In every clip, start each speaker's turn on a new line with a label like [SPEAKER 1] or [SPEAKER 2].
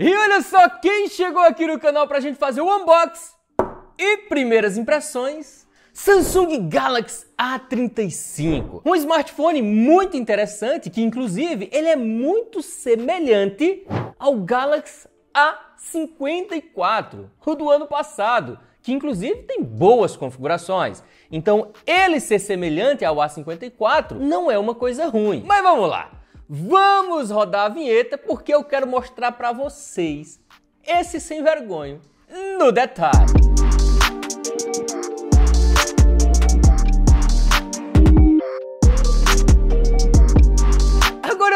[SPEAKER 1] E olha só quem chegou aqui no canal pra gente fazer o unbox e primeiras impressões. Samsung Galaxy A35, um smartphone muito interessante que inclusive ele é muito semelhante ao Galaxy A54, o do ano passado, que inclusive tem boas configurações. Então ele ser semelhante ao A54 não é uma coisa ruim. Mas vamos lá, Vamos rodar a vinheta porque eu quero mostrar para vocês esse sem vergonho no detalhe.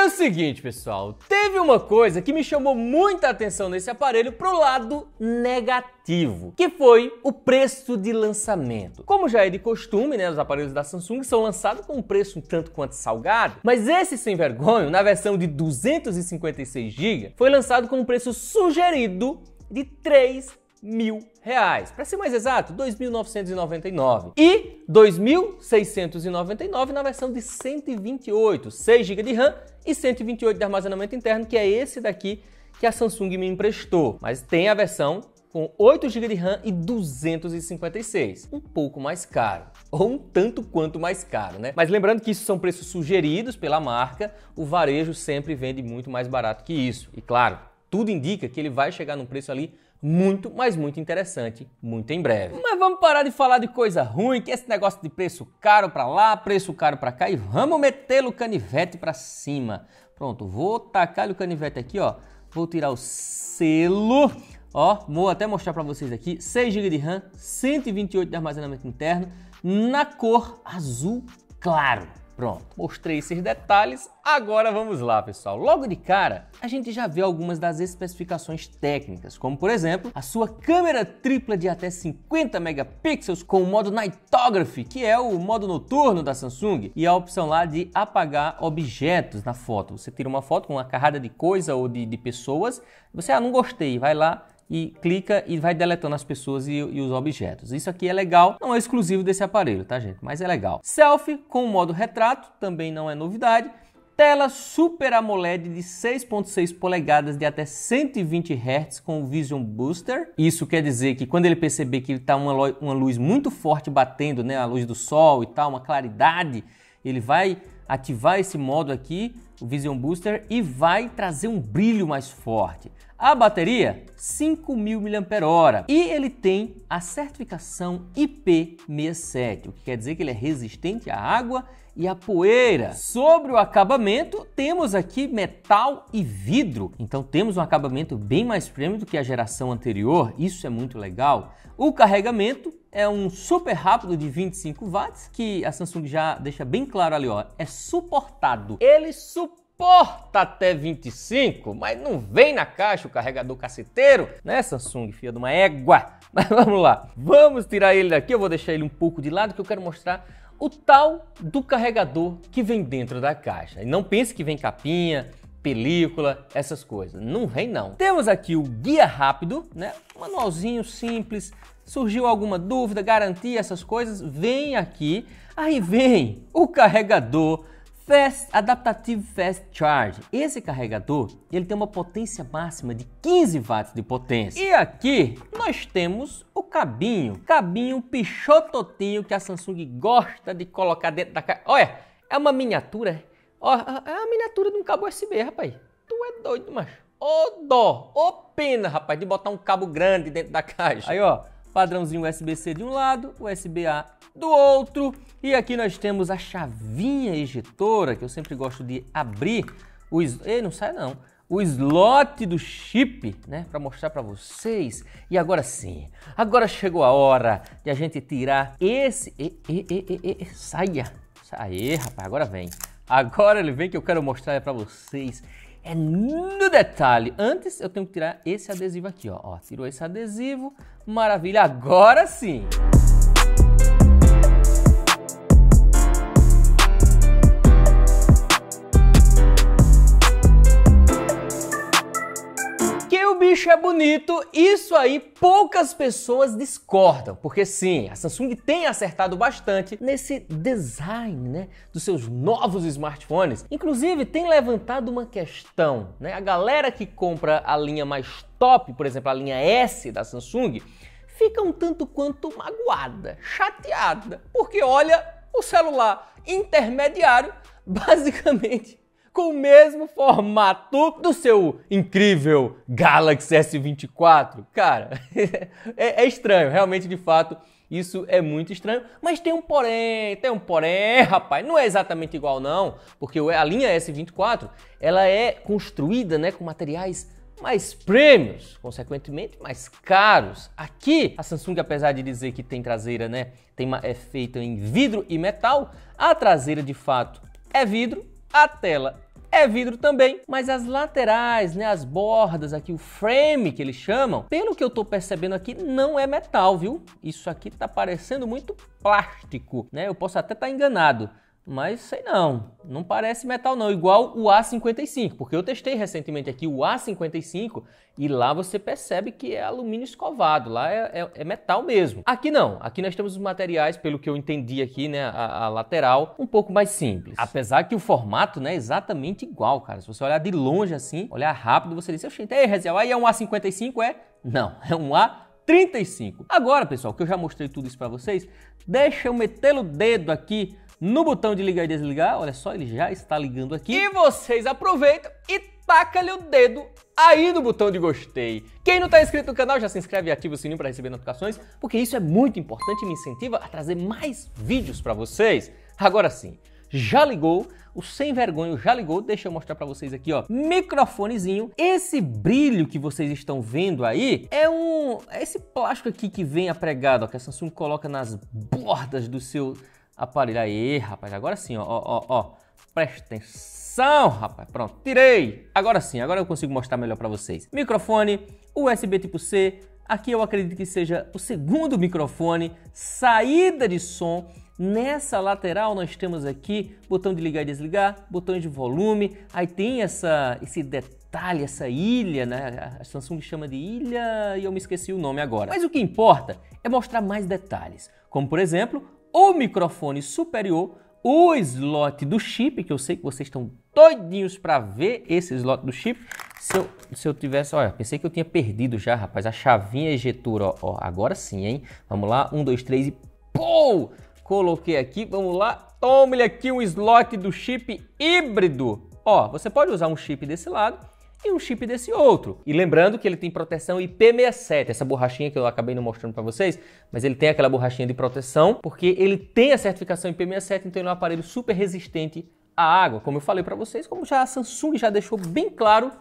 [SPEAKER 1] é o seguinte, pessoal, teve uma coisa que me chamou muita atenção nesse aparelho pro lado negativo, que foi o preço de lançamento. Como já é de costume, né, os aparelhos da Samsung são lançados com um preço um tanto quanto salgado, mas esse sem vergonha, na versão de 256 GB, foi lançado com um preço sugerido de 3 mil reais. Para ser mais exato, 2.999 e 2.699 na versão de 128, 6 GB de RAM e 128 de armazenamento interno, que é esse daqui que a Samsung me emprestou. Mas tem a versão com 8 GB de RAM e 256, um pouco mais caro, ou um tanto quanto mais caro, né? Mas lembrando que isso são preços sugeridos pela marca, o varejo sempre vende muito mais barato que isso. E claro, tudo indica que ele vai chegar num preço ali muito, mas muito interessante, muito em breve. Mas vamos parar de falar de coisa ruim, que esse negócio de preço caro para lá, preço caro para cá e vamos meter o canivete para cima. Pronto, vou tacar o canivete aqui, ó. Vou tirar o selo, ó. Vou até mostrar para vocês aqui. 6 GB de RAM, 128 de armazenamento interno, na cor azul claro. Pronto, mostrei esses detalhes, agora vamos lá, pessoal. Logo de cara, a gente já vê algumas das especificações técnicas, como por exemplo, a sua câmera tripla de até 50 megapixels com o modo Nightography, que é o modo noturno da Samsung, e a opção lá de apagar objetos na foto. Você tira uma foto com uma carrada de coisa ou de, de pessoas, você, ah, não gostei, vai lá e clica e vai deletando as pessoas e, e, os objetos. Isso aqui é legal, não é exclusivo desse aparelho, tá gente? Mas é legal. Selfie com o modo retrato, também não é novidade. Tela Super AMOLED de 6.6 polegadas de até 120 Hz com Vision Booster. Isso quer dizer que quando ele perceber que está uma, uma luz muito forte batendo, né, a luz do sol e tal, uma claridade, ele vai ativar esse modo aqui, o Vision Booster, e vai trazer um brilho mais forte. A bateria, 5.000 mAh e ele tem a certificação IP67, o que quer dizer que ele é resistente à água e à poeira. Sobre o acabamento, temos aqui metal e vidro, então temos um acabamento bem mais premium do que a geração anterior, isso é muito legal. O carregamento é um super rápido de 25 watts, que a Samsung já deixa bem claro ali, ó, é suportado. Ele suporta até 25, mas não vem na caixa o carregador caceteiro, né Samsung, filha de uma égua. Mas vamos lá, vamos tirar ele daqui, eu vou deixar ele um pouco de lado que eu quero mostrar o tal do carregador que vem dentro da caixa. E não pense que vem capinha, película, essas coisas. Não vem não. Temos aqui o guia rápido, né? manualzinho simples, Surgiu alguma dúvida, garantia, essas coisas? Vem aqui. Aí vem o carregador Fast Adaptative Fast Charge. Esse carregador, ele tem uma potência máxima de 15 watts de potência. E aqui nós temos o cabinho, cabinho pichototinho que a Samsung gosta de colocar dentro da caixa. Olha, é uma miniatura. Olha, é a miniatura de um cabo USB, rapaz. Tu é doido, macho. Ô dó, ô pena, rapaz, de botar um cabo grande dentro da caixa. Aí, ó, padrãozinho USB-C de um lado, USB-A do outro. E aqui nós temos a chavinha ejetora, que eu sempre gosto de abrir. O is... Ei, não sai não. O slot do chip, né, para mostrar para vocês. E agora sim, agora chegou a hora de a gente tirar esse... E, e, e, e, e, saia! Aê, rapaz, agora vem. Agora ele vem que eu quero mostrar para vocês é no detalhe. Antes eu tenho que tirar esse adesivo aqui, ó. ó tirou esse adesivo, maravilha. Agora sim! bicho é bonito, isso aí poucas pessoas discordam, porque sim, a Samsung tem acertado bastante nesse design, né, dos seus novos smartphones. Inclusive, tem levantado uma questão, né? A galera que compra a linha mais top, por exemplo, a linha S da Samsung, fica um tanto quanto magoada, chateada, porque olha, o celular intermediário basicamente com o mesmo formato do seu incrível Galaxy S24. Cara, é, é estranho, realmente de fato. Isso é muito estranho, mas tem um porém, tem um porém, rapaz, não é exatamente igual não, porque a linha S24, ela é construída, né, com materiais mais prêmios, consequentemente mais caros. Aqui, a Samsung, apesar de dizer que tem traseira, né, tem uma, é feita em vidro e metal, a traseira de fato é vidro a tela é vidro também, mas as laterais, né, as bordas aqui, o frame que eles chamam, pelo que eu tô percebendo aqui, não é metal, viu? Isso aqui tá parecendo muito plástico, né? Eu posso até estar tá enganado, mas sei não, não parece metal não, igual o A55, porque eu testei recentemente aqui o A55 e lá você percebe que é alumínio escovado, lá é, é, é metal mesmo. Aqui não, aqui nós temos os materiais, pelo que eu entendi aqui, né, a, a, lateral, um pouco mais simples. Apesar que o formato né, é exatamente igual, cara, se você olhar de longe assim, olhar rápido, você diz, oxente, ei, Reziel, aí é um A55, é? Não, é um A55. 35. Agora, pessoal, que eu já mostrei tudo isso para vocês, deixa eu meter o dedo aqui no botão de ligar e desligar. Olha só, ele já está ligando aqui. E vocês aproveitam e taca-lhe o dedo aí no botão de gostei. Quem não está inscrito no canal, já se inscreve e ativa o sininho para receber notificações, porque isso é muito importante e me incentiva a trazer mais vídeos para vocês. Agora sim, já ligou? O sem vergonho já ligou? Deixa eu mostrar para vocês aqui, ó. Microfonezinho. Esse brilho que vocês estão vendo aí é um é esse plástico aqui que vem apregado, ó, que a Samsung coloca nas bordas do seu aparelho. Aí, rapaz, agora sim, ó, ó, ó. Presta atenção, rapaz. Pronto, tirei. Agora sim, agora eu consigo mostrar melhor para vocês. Microfone USB tipo C. Aqui eu acredito que seja o segundo microfone, saída de som. Nessa lateral nós temos aqui botão de ligar e desligar, botão de volume. Aí tem essa esse detalhe, essa ilha, né? A Samsung chama de ilha e eu me esqueci o nome agora. Mas o que importa é mostrar mais detalhes, como por exemplo o microfone superior, o slot do chip, que eu sei que vocês estão doidinhos para ver esse slot do chip. Se eu, se eu tivesse, olha, pensei que eu tinha perdido já, rapaz, a chavinha ejetora, ó, ó agora sim, hein? Vamos lá, um, dois, três e pou! Coloquei aqui, vamos lá, tome-lhe aqui um slot do chip híbrido. Ó, você pode usar um chip desse lado e um chip desse outro. E lembrando que ele tem proteção IP67, essa borrachinha que eu acabei não mostrando para vocês, mas ele tem aquela borrachinha de proteção, porque ele tem a certificação IP67, então ele é um aparelho super resistente à água, como eu falei para vocês, como já a Samsung já deixou bem claro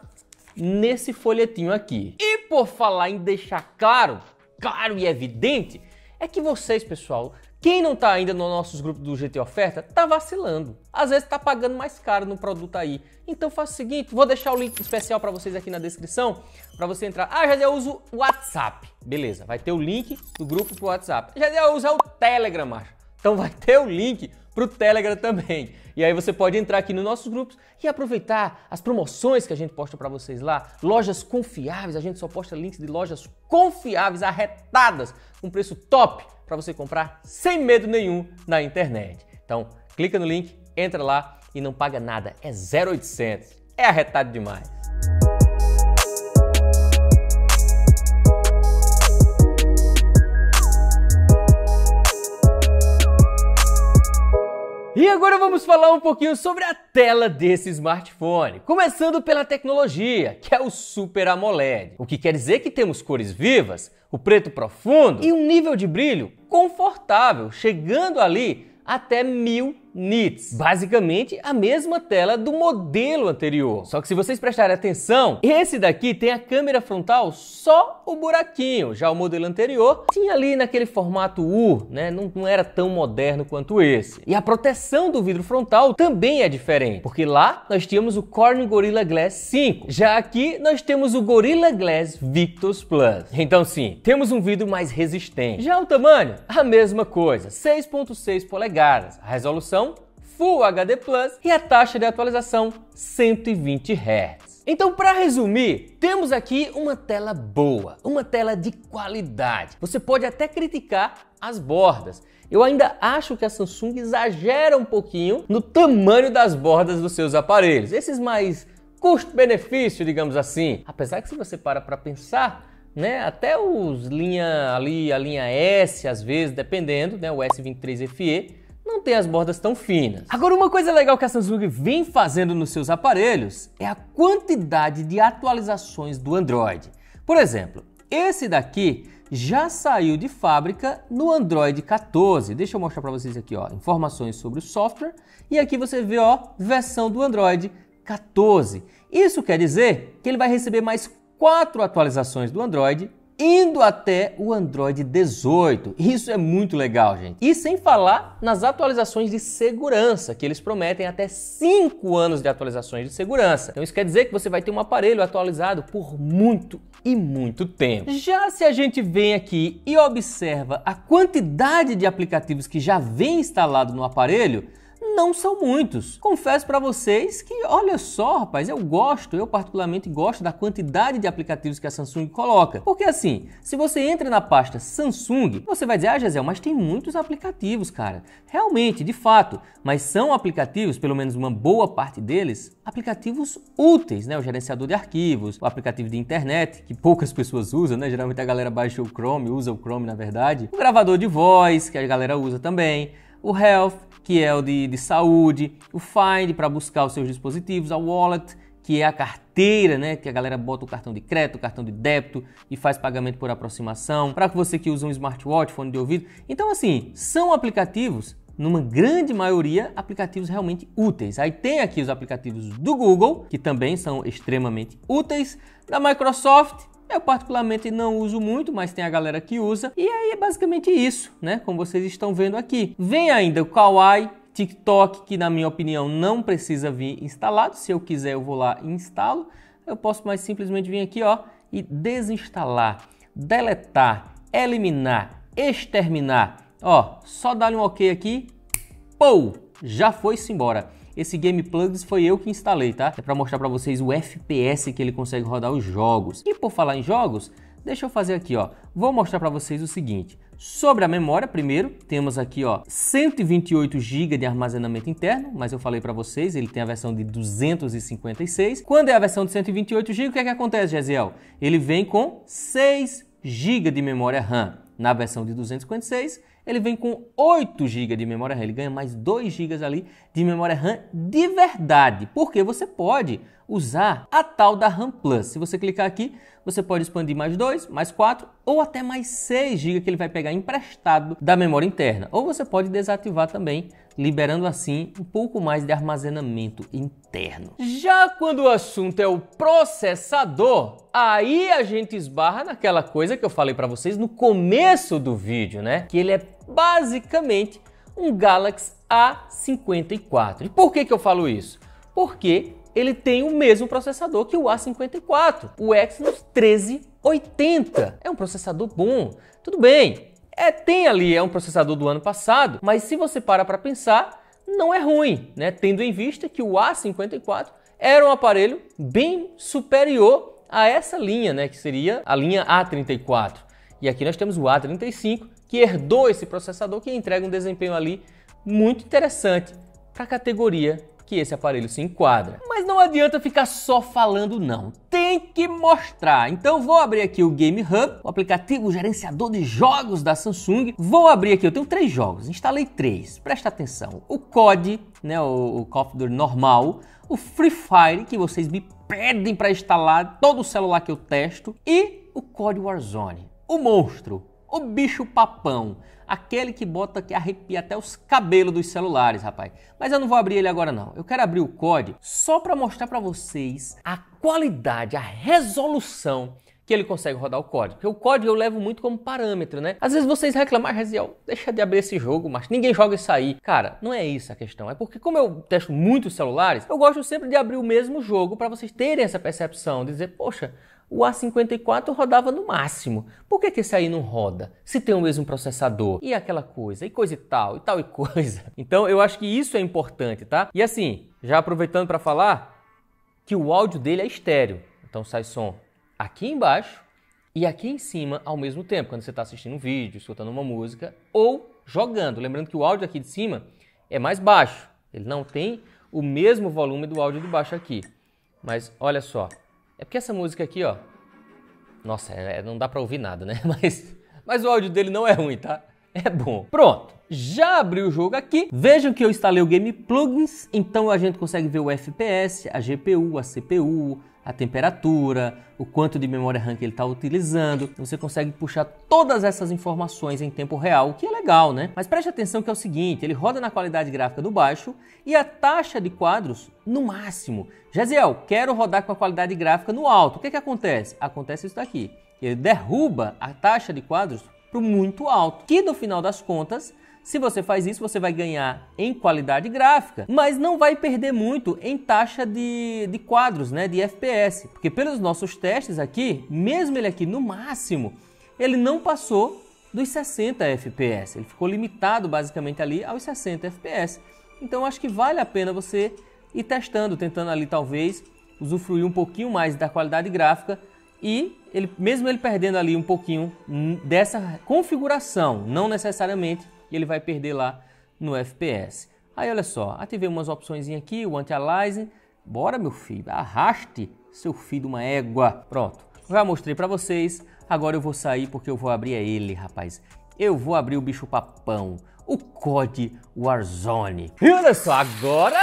[SPEAKER 1] nesse folhetinho aqui. E por falar em deixar claro, claro e evidente, é que vocês, pessoal, quem não está ainda no nossos grupos do GT Oferta, tá vacilando. Às vezes tá pagando mais caro no produto aí. Então faça o seguinte, vou deixar o link especial para vocês aqui na descrição, para você entrar. Ah, já eu uso o WhatsApp. Beleza, vai ter o link do grupo pro WhatsApp. Já eu uso é o Telegram, macho. Então vai ter o link para o Telegram também. E aí você pode entrar aqui nos nossos grupos e aproveitar as promoções que a gente posta para vocês lá. Lojas confiáveis, a gente só posta links de lojas confiáveis, arretadas, com preço top para você comprar sem medo nenhum na internet. Então, clica no link, entra lá e não paga nada. É 0800. É arretado demais. E agora vamos falar um pouquinho sobre a tela desse smartphone, começando pela tecnologia, que é o Super AMOLED, o que quer dizer que temos cores vivas, o preto profundo e um nível de brilho confortável, chegando ali até 1000 nits. Basicamente a mesma tela do modelo anterior. Só que se vocês prestarem atenção, esse daqui tem a câmera frontal só o buraquinho. Já o modelo anterior tinha ali naquele formato U, né? Não, não era tão moderno quanto esse. E a proteção do vidro frontal também é diferente, porque lá nós tínhamos o Corning Gorilla Glass 5. Já aqui nós temos o Gorilla Glass Victus Plus. Então sim, temos um vidro mais resistente. Já o tamanho, a mesma coisa, 6.6 polegadas. A resolução Full HD Plus e a taxa de atualização 120 Hz. Então, para resumir, temos aqui uma tela boa, uma tela de qualidade. Você pode até criticar as bordas. Eu ainda acho que a Samsung exagera um pouquinho no tamanho das bordas dos seus aparelhos. Esses mais custo-benefício, digamos assim. Apesar que se você para para pensar, né, até os linha ali, a linha S, às vezes, dependendo, né, o S23 FE, não ter as bordas tão finas. Agora, uma coisa legal que a Samsung vem fazendo nos seus aparelhos é a quantidade de atualizações do Android. Por exemplo, esse daqui já saiu de fábrica no Android 14. Deixa eu mostrar para vocês aqui, ó, informações sobre o software e aqui você vê, ó, versão do Android 14. Isso quer dizer que ele vai receber mais quatro atualizações do Android indo até o Android 18. Isso é muito legal, gente. E sem falar nas atualizações de segurança, que eles prometem até 5 anos de atualizações de segurança. Então isso quer dizer que você vai ter um aparelho atualizado por muito e muito tempo. Já se a gente vem aqui e observa a quantidade de aplicativos que já vem instalado no aparelho, não são muitos. Confesso para vocês que, olha só, rapaz, eu gosto, eu particularmente gosto da quantidade de aplicativos que a Samsung coloca. Porque assim, se você entra na pasta Samsung, você vai dizer, ah, Gisele, mas tem muitos aplicativos, cara. Realmente, de fato, mas são aplicativos, pelo menos uma boa parte deles, aplicativos úteis, né? O gerenciador de arquivos, o aplicativo de internet, que poucas pessoas usam, né? Geralmente a galera baixa o Chrome, usa o Chrome na verdade, o gravador de voz, que a galera usa também, o Health, que é o de, de saúde, o Find para buscar os seus dispositivos, a Wallet, que é a carteira, né? Que a galera bota o cartão de crédito, o cartão de débito e faz pagamento por aproximação. Para você que usa um smartwatch, fone de ouvido. Então, assim, são aplicativos, numa grande maioria, aplicativos realmente úteis. Aí tem aqui os aplicativos do Google, que também são extremamente úteis, da Microsoft eu particularmente não uso muito, mas tem a galera que usa. E aí é basicamente isso, né? Como vocês estão vendo aqui. Vem ainda o Kawaii, TikTok, que na minha opinião não precisa vir instalado. Se eu quiser, eu vou lá e instalo. Eu posso mais simplesmente vir aqui, ó, e desinstalar, deletar, eliminar, exterminar. Ó, só dar um OK aqui. Pou! Já foi-se embora. Esse Game Plugs foi eu que instalei, tá? É para mostrar para vocês o FPS que ele consegue rodar os jogos. E por falar em jogos, deixa eu fazer aqui, ó. Vou mostrar para vocês o seguinte. Sobre a memória, primeiro, temos aqui, ó, 128 GB de armazenamento interno, mas eu falei para vocês, ele tem a versão de 256. Quando é a versão de 128 GB, o que é que acontece, Gesiel? Ele vem com 6 GB de memória RAM. Na versão de 256, ele vem com 8 GB de memória RAM, ele ganha mais 2 GB ali de memória RAM de verdade, porque você pode usar a tal da RAM Plus. Se você clicar aqui, você pode expandir mais 2, mais 4 ou até mais 6 GB que ele vai pegar emprestado da memória interna. Ou você pode desativar também, liberando assim um pouco mais de armazenamento interno. Já quando o assunto é o processador, aí a gente esbarra naquela coisa que eu falei para vocês no começo do vídeo, né? Que ele é basicamente um Galaxy A54. E por que que eu falo isso? Porque ele tem o mesmo processador que o A54, o Exynos 1380. É um processador bom, tudo bem. É, tem ali, é um processador do ano passado, mas se você para para pensar, não é ruim, né? Tendo em vista que o A54 era um aparelho bem superior a essa linha, né, que seria a linha A34. E aqui nós temos o A35, que herdou esse processador que entrega um desempenho ali muito interessante para a categoria que esse aparelho se enquadra. Mas não adianta ficar só falando não, tem que mostrar. Então vou abrir aqui o Game Hub, o aplicativo gerenciador de jogos da Samsung. Vou abrir aqui, eu tenho três jogos, instalei três, presta atenção. O COD, né, o, o Call of Duty normal, o Free Fire, que vocês me pedem para instalar todo o celular que eu testo, e o COD Warzone, o monstro, o bicho papão, aquele que bota que arrepia até os cabelos dos celulares, rapaz. Mas eu não vou abrir ele agora não. Eu quero abrir o COD só para mostrar para vocês a qualidade, a resolução que ele consegue rodar o código. Porque o código eu levo muito como parâmetro, né? Às vezes vocês reclamam, Raziel, ah, deixa de abrir esse jogo, mas ninguém joga isso aí. Cara, não é isso a questão. É porque, como eu testo muitos celulares, eu gosto sempre de abrir o mesmo jogo para vocês terem essa percepção, de dizer, poxa, o A54 rodava no máximo. Por que, que esse aí não roda? Se tem o mesmo processador e aquela coisa, e coisa e tal, e tal e coisa. Então eu acho que isso é importante, tá? E assim, já aproveitando para falar que o áudio dele é estéreo. Então sai som aqui embaixo e aqui em cima ao mesmo tempo, quando você está assistindo um vídeo, escutando uma música ou jogando. Lembrando que o áudio aqui de cima é mais baixo, ele não tem o mesmo volume do áudio de baixo aqui. Mas olha só, é porque essa música aqui, ó. Nossa, é, é, não dá pra ouvir nada, né? Mas, mas o áudio dele não é ruim, tá? é bom. Pronto. Já abri o jogo aqui. Vejam que eu instalei o Game Plugins, então a gente consegue ver o FPS, a GPU, a CPU, a temperatura, o quanto de memória RAM que ele está utilizando. Então, você consegue puxar todas essas informações em tempo real, o que é legal, né? Mas preste atenção que é o seguinte, ele roda na qualidade gráfica do baixo e a taxa de quadros no máximo. Jaziel, quero rodar com a qualidade gráfica no alto. O que, que acontece? Acontece isso daqui. Ele derruba a taxa de quadros para o muito alto, que no final das contas se você faz isso, você vai ganhar em qualidade gráfica, mas não vai perder muito em taxa de, de quadros, né, de FPS. Porque pelos nossos testes aqui, mesmo ele aqui no máximo, ele não passou dos 60 FPS. Ele ficou limitado basicamente ali aos 60 FPS. Então acho que vale a pena você ir testando, tentando ali talvez usufruir um pouquinho mais da qualidade gráfica e ele, mesmo ele perdendo ali um pouquinho dessa configuração, não necessariamente ele vai perder lá no FPS. Aí olha só, ativei umas opções aqui, o anti-aliasing, bora meu filho, arraste seu filho de uma égua. Pronto, já mostrei para vocês, agora eu vou sair porque eu vou abrir é ele, rapaz. Eu vou abrir o bicho papão, o COD Warzone. E olha só, agora...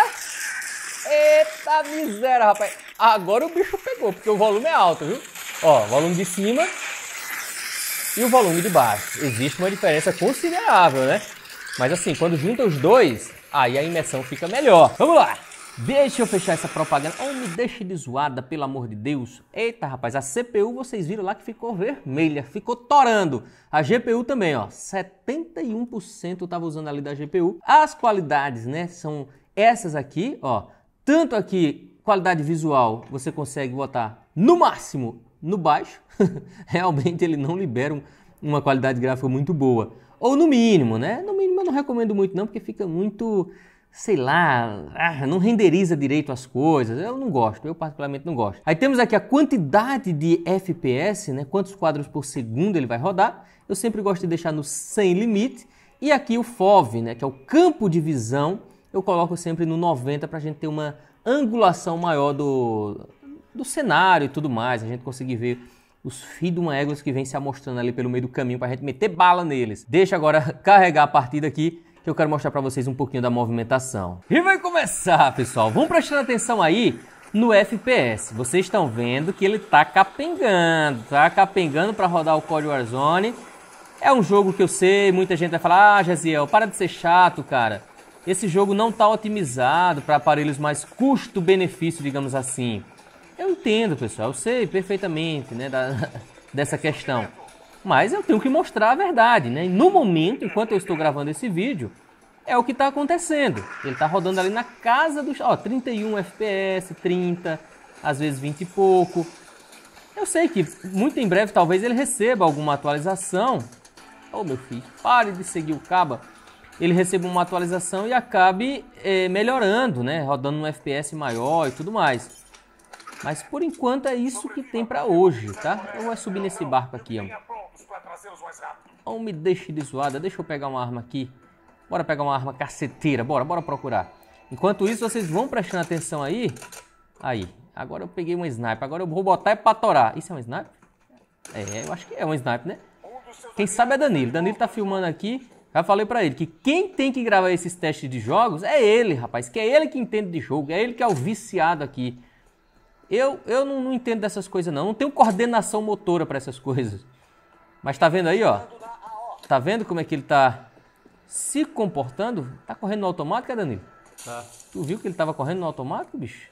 [SPEAKER 1] Eita miséria, rapaz. Agora o bicho pegou, porque o volume é alto, viu? Ó, volume de cima e o volume de baixo. Existe uma diferença considerável, né? Mas assim, quando junta os dois, aí a imersão fica melhor. Vamos lá! Deixa eu fechar essa propaganda. Oh, me deixe de zoada, pelo amor de Deus. Eita, rapaz, a CPU vocês viram lá que ficou vermelha, ficou torando. A GPU também, ó, 71% estava usando ali da GPU. As qualidades, né, são essas aqui, ó. Tanto aqui Qualidade visual, você consegue botar no máximo no baixo. Realmente ele não libera uma qualidade gráfica muito boa. Ou no mínimo, né? No mínimo eu não recomendo muito não, porque fica muito, sei lá, ah, não renderiza direito as coisas. Eu não gosto, eu particularmente não gosto. Aí temos aqui a quantidade de FPS, né? Quantos quadros por segundo ele vai rodar. Eu sempre gosto de deixar no sem limite. E aqui o FOV, né? Que é o campo de visão, eu coloco sempre no 90 para a gente ter uma angulação maior do, do cenário e tudo mais, a gente conseguir ver os filhos de uma égua que vem se amostrando ali pelo meio do caminho para a gente meter bala neles. Deixa agora carregar a partida aqui que eu quero mostrar para vocês um pouquinho da movimentação. E vai começar, pessoal. Vamos prestar atenção aí no FPS. Vocês estão vendo que ele tá capengando, tá capengando para rodar o COD Warzone. É um jogo que eu sei, muita gente vai falar: "Ah, Jaziel, para de ser chato, cara" esse jogo não está otimizado para aparelhos mais custo-benefício, digamos assim. Eu entendo, pessoal, eu sei perfeitamente né, da, dessa questão. Mas eu tenho que mostrar a verdade, né? No momento, enquanto eu estou gravando esse vídeo, é o que está acontecendo. Ele está rodando ali na casa dos... Ó, 31 FPS, 30, às vezes 20 e pouco. Eu sei que muito em breve talvez ele receba alguma atualização. Ô, oh, meu filho, pare de seguir o caba ele receba uma atualização e acabe é, melhorando, né? Rodando um FPS maior e tudo mais. Mas por enquanto é isso que tem para hoje, tá? Eu vou subir nesse barco aqui, ó. Não me deixe de zoada, deixa eu pegar uma arma aqui. Bora pegar uma arma caceteira, bora, bora procurar. Enquanto isso, vocês vão prestando atenção aí. Aí, agora eu peguei um sniper, agora eu vou botar é pra atorar. Isso é um sniper? É, eu acho que é um sniper, né? Quem sabe é Danilo. Danilo tá filmando aqui. Já falei para ele que quem tem que gravar esses testes de jogos é ele, rapaz, que é ele que entende de jogo, é ele que é o viciado aqui. Eu, eu não, não entendo dessas coisas não, não tenho coordenação motora para essas coisas. Mas tá vendo aí, ó? Tá vendo como é que ele tá se comportando? Tá correndo no automático, é, Danilo? Tá. Tu viu que ele tava correndo no automático, bicho?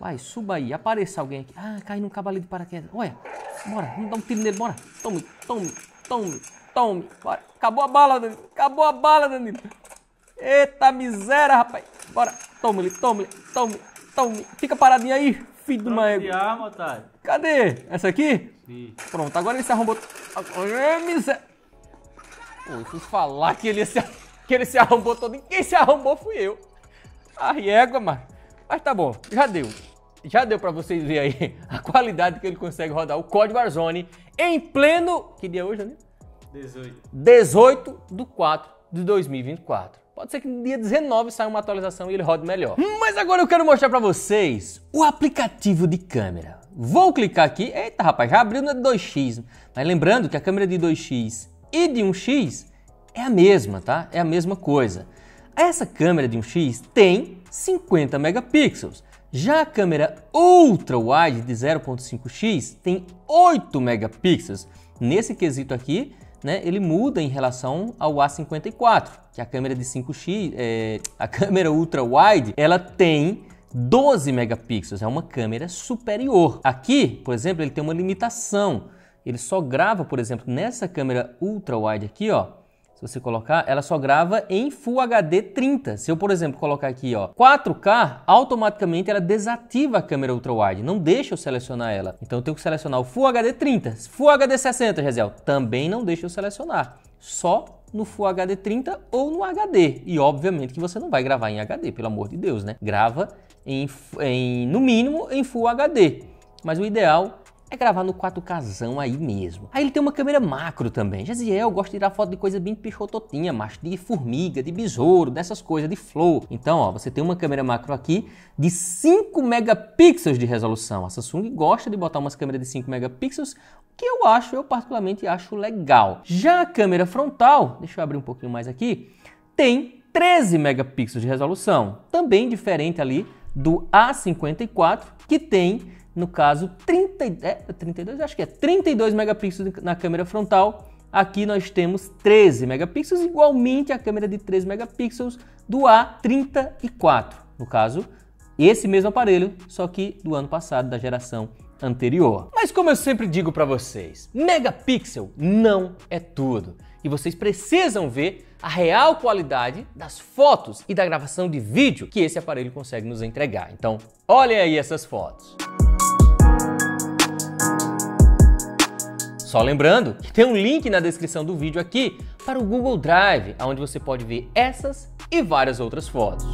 [SPEAKER 1] Vai, suba aí, apareça alguém aqui. Ah, cai num cavalo de paraquedas. Olha, bora, vamos dar um tiro nele, bora. Tome, tome, tome. Tome. Bora. Acabou a bala, Danilo. Acabou a bala, Danilo. Eita miséria, rapaz. Bora. Tome-lhe, tome-lhe, tome tome. Fica paradinho aí, filho do maego. arma, otário. Cadê? Essa aqui? Sim. Pronto, agora ele se arrombou. Agora, é miséria. Pô, eu falar que ele, se, que ele se arrombou todo. Quem se arrombou fui eu. A régua, mas... Mas tá bom, já deu já deu para vocês verem aí a qualidade que ele consegue rodar o código Warzone em pleno. Que dia é hoje, né? 18. de 4 de 2024. Pode ser que no dia 19 saia uma atualização e ele rode melhor. Mas agora eu quero mostrar para vocês o aplicativo de câmera. Vou clicar aqui. Eita, rapaz, já abriu na é de 2x. Mas lembrando que a câmera de 2x e de 1x é a mesma, tá? É a mesma coisa. Essa câmera de 1x tem 50 megapixels. Já a câmera ultra wide de 0.5x tem 8 megapixels. Nesse quesito aqui, né, ele muda em relação ao A54, que a câmera de 5x, é, a câmera ultra wide, ela tem 12 megapixels, é uma câmera superior. Aqui, por exemplo, ele tem uma limitação. Ele só grava, por exemplo, nessa câmera ultra wide aqui, ó, se você colocar, ela só grava em Full HD 30. Se eu, por exemplo, colocar aqui, ó, 4K, automaticamente ela desativa a câmera ultra wide, não deixa eu selecionar ela. Então eu tenho que selecionar o Full HD 30. Full HD 60, Gesiel, também não deixa eu selecionar. Só no Full HD 30 ou no HD. E obviamente que você não vai gravar em HD, pelo amor de Deus, né? Grava em, em no mínimo em Full HD. Mas o ideal é gravar no 4 k aí mesmo. Aí ele tem uma câmera macro também. Jaziel gosta de tirar foto de coisa bem pichototinha, macho, de formiga, de besouro, dessas coisas, de flor. Então, ó, você tem uma câmera macro aqui de 5 megapixels de resolução. A Samsung gosta de botar umas câmeras de 5 megapixels, que eu acho, eu particularmente acho legal. Já a câmera frontal, deixa eu abrir um pouquinho mais aqui, tem 13 megapixels de resolução, também diferente ali do A54, que tem no caso 30, é, 32, acho que é 32 megapixels na câmera frontal. Aqui nós temos 13 megapixels, igualmente a câmera de 3 megapixels do A34, no caso, esse mesmo aparelho, só que do ano passado, da geração anterior. Mas como eu sempre digo para vocês, megapixel não é tudo. E vocês precisam ver a real qualidade das fotos e da gravação de vídeo que esse aparelho consegue nos entregar. Então, olhem aí essas fotos. Só lembrando que tem um link na descrição do vídeo aqui para o Google Drive, onde você pode ver essas e várias outras fotos.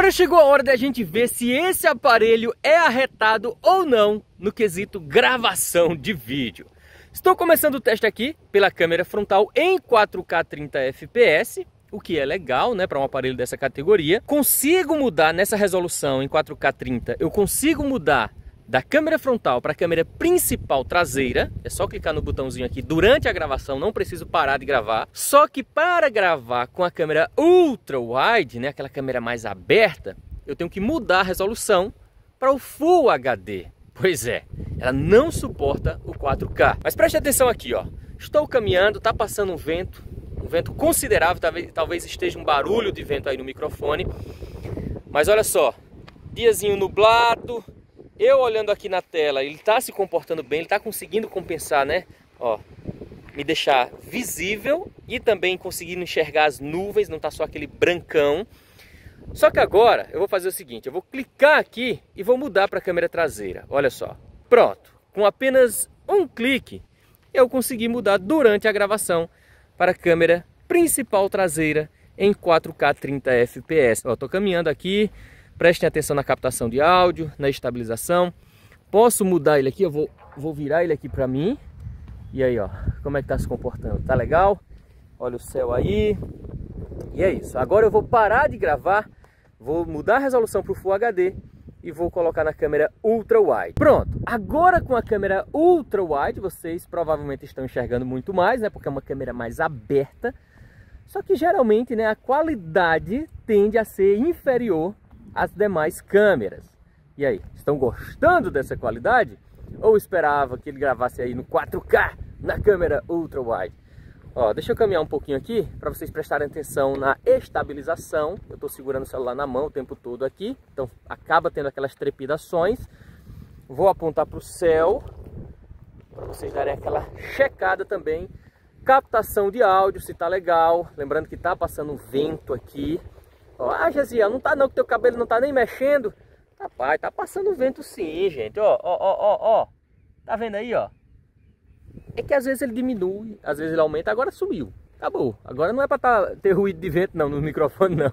[SPEAKER 1] Agora chegou a hora da gente ver se esse aparelho é arretado ou não no quesito gravação de vídeo. Estou começando o teste aqui pela câmera frontal em 4K 30 fps, o que é legal, né, para um aparelho dessa categoria. Consigo mudar nessa resolução em 4K 30, eu consigo mudar da câmera frontal para a câmera principal traseira, é só clicar no botãozinho aqui durante a gravação, não preciso parar de gravar. Só que para gravar com a câmera ultra wide, né, aquela câmera mais aberta, eu tenho que mudar a resolução para o Full HD. Pois é, ela não suporta o 4K. Mas preste atenção aqui, ó. Estou caminhando, está passando um vento, um vento considerável, talvez, talvez esteja um barulho de vento aí no microfone. Mas olha só, diazinho nublado, eu olhando aqui na tela, ele está se comportando bem, ele está conseguindo compensar, né? Ó, me deixar visível e também conseguindo enxergar as nuvens, não está só aquele brancão. Só que agora eu vou fazer o seguinte, eu vou clicar aqui e vou mudar para a câmera traseira. Olha só. Pronto. Com apenas um clique, eu consegui mudar durante a gravação para a câmera principal traseira em 4K 30 FPS. Ó, tô caminhando aqui, Prestem atenção na captação de áudio, na estabilização. Posso mudar ele aqui, eu vou, vou virar ele aqui para mim. E aí, ó, como é que tá se comportando? Tá legal? Olha o céu aí. E é isso. Agora eu vou parar de gravar, vou mudar a resolução para o Full HD e vou colocar na câmera ultra wide. Pronto, agora com a câmera ultra wide, vocês provavelmente estão enxergando muito mais, né? Porque é uma câmera mais aberta. Só que geralmente, né, a qualidade tende a ser inferior as demais câmeras. E aí, estão gostando dessa qualidade? Ou esperava que ele gravasse aí no 4K na câmera ultra wide? Ó, deixa eu caminhar um pouquinho aqui para vocês prestarem atenção na estabilização. Eu estou segurando o celular na mão o tempo todo aqui, então acaba tendo aquelas trepidações. Vou apontar para o céu para vocês darem aquela checada também. Captação de áudio, se tá legal. Lembrando que tá passando vento aqui. Ó, ah, Gesiel, não tá não que teu cabelo não tá nem mexendo. Rapaz, tá passando vento sim, gente. Ó, ó, ó, ó, ó. Tá vendo aí, ó? É que às vezes ele diminui, às vezes ele aumenta, agora sumiu. Acabou. Agora não é pra tá, ter ruído de vento não no microfone não.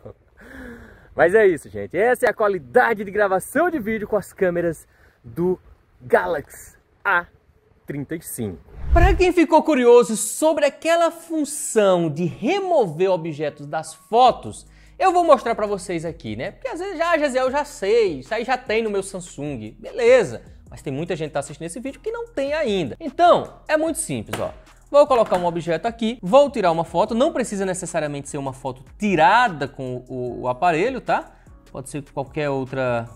[SPEAKER 1] Mas é isso, gente. Essa é a qualidade de gravação de vídeo com as câmeras do Galaxy A35. Para quem ficou curioso sobre aquela função de remover objetos das fotos, eu vou mostrar para vocês aqui, né? Porque às vezes, já, ah, Gesiel, eu já sei, isso aí já tem no meu Samsung. Beleza, mas tem muita gente que tá assistindo esse vídeo que não tem ainda. Então, é muito simples, ó. Vou colocar um objeto aqui, vou tirar uma foto, não precisa necessariamente ser uma foto tirada com o, o aparelho, tá? Pode ser qualquer outra,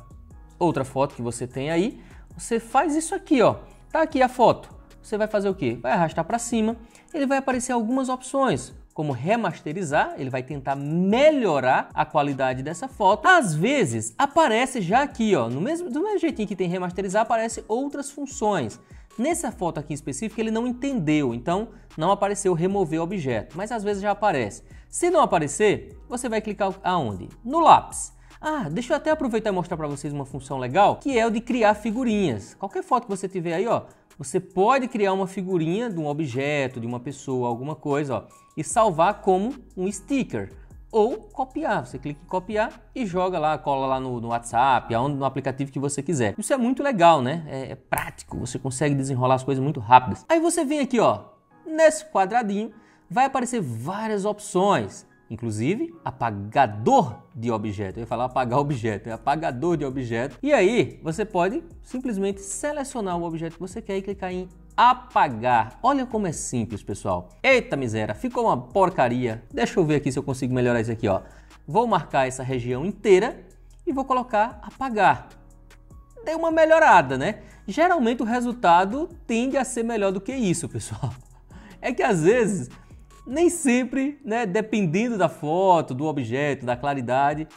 [SPEAKER 1] outra foto que você tem aí. Você faz isso aqui, ó. Tá aqui a foto. Você vai fazer o quê? Vai arrastar para cima, ele vai aparecer algumas opções como remasterizar, ele vai tentar melhorar a qualidade dessa foto. Às vezes aparece já aqui, ó, no mesmo, do mesmo jeitinho que tem remasterizar, aparece outras funções. Nessa foto aqui em específico ele não entendeu, então não apareceu remover objeto, mas às vezes já aparece. Se não aparecer, você vai clicar aonde? No lápis. Ah, deixa eu até aproveitar e mostrar para vocês uma função legal, que é o de criar figurinhas. Qualquer foto que você tiver aí, ó, você pode criar uma figurinha de um objeto, de uma pessoa, alguma coisa, ó, e salvar como um sticker ou copiar. Você clica em copiar e joga lá, cola lá no, no WhatsApp, aonde, no aplicativo que você quiser. Isso é muito legal, né? É, é prático, você consegue desenrolar as coisas muito rápidas. Aí você vem aqui, ó, nesse quadradinho, vai aparecer várias opções inclusive apagador de objeto. Eu ia falar apagar objeto, é apagador de objeto. E aí você pode simplesmente selecionar o objeto que você quer e clicar em apagar. Olha como é simples, pessoal. Eita miséria, ficou uma porcaria. Deixa eu ver aqui se eu consigo melhorar isso aqui, ó. Vou marcar essa região inteira e vou colocar apagar. Deu uma melhorada, né? Geralmente o resultado tende a ser melhor do que isso, pessoal. É que às vezes nem sempre, né, dependendo da foto, do objeto, da claridade,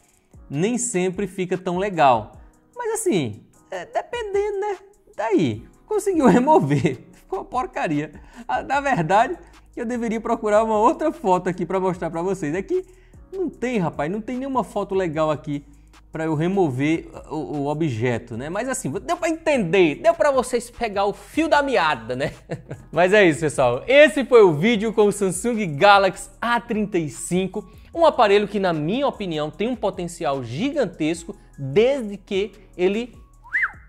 [SPEAKER 1] nem sempre fica tão legal. Mas assim, é, dependendo, né? Daí, conseguiu remover. Ficou uma porcaria. Ah, na verdade, eu deveria procurar uma outra foto aqui para mostrar para vocês. É que não tem, rapaz, não tem nenhuma foto legal aqui para eu remover o, o, objeto, né? Mas assim, deu para entender, deu para vocês pegar o fio da meada, né? Mas é isso, pessoal. Esse foi o vídeo com o Samsung Galaxy A35, um aparelho que na minha opinião tem um potencial gigantesco desde que ele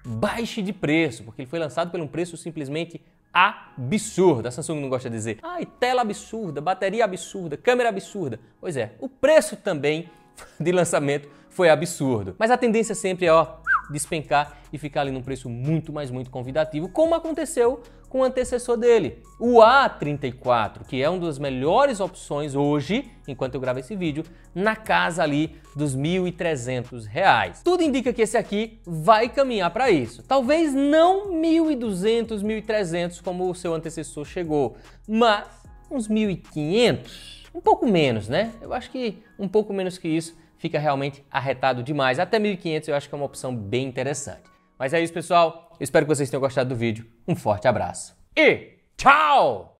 [SPEAKER 1] baixe de preço, porque ele foi lançado por um preço simplesmente absurdo. A Samsung não gosta de dizer, ai, tela absurda, bateria absurda, câmera absurda. Pois é, o preço também de lançamento foi absurdo. Mas a tendência é sempre é, ó, despencar e ficar ali num preço muito, mais muito convidativo, como aconteceu com o antecessor dele, o A34, que é uma das melhores opções hoje, enquanto eu gravo esse vídeo, na casa ali dos R$ 1.300. Reais. Tudo indica que esse aqui vai caminhar para isso. Talvez não 1.200, 1.300 como o seu antecessor chegou, mas uns 1.500, um pouco menos, né? Eu acho que um pouco menos que isso fica realmente arretado demais. Até 1.500 eu acho que é uma opção bem interessante. Mas é isso, pessoal. Eu espero que vocês tenham gostado do vídeo. Um forte abraço e tchau!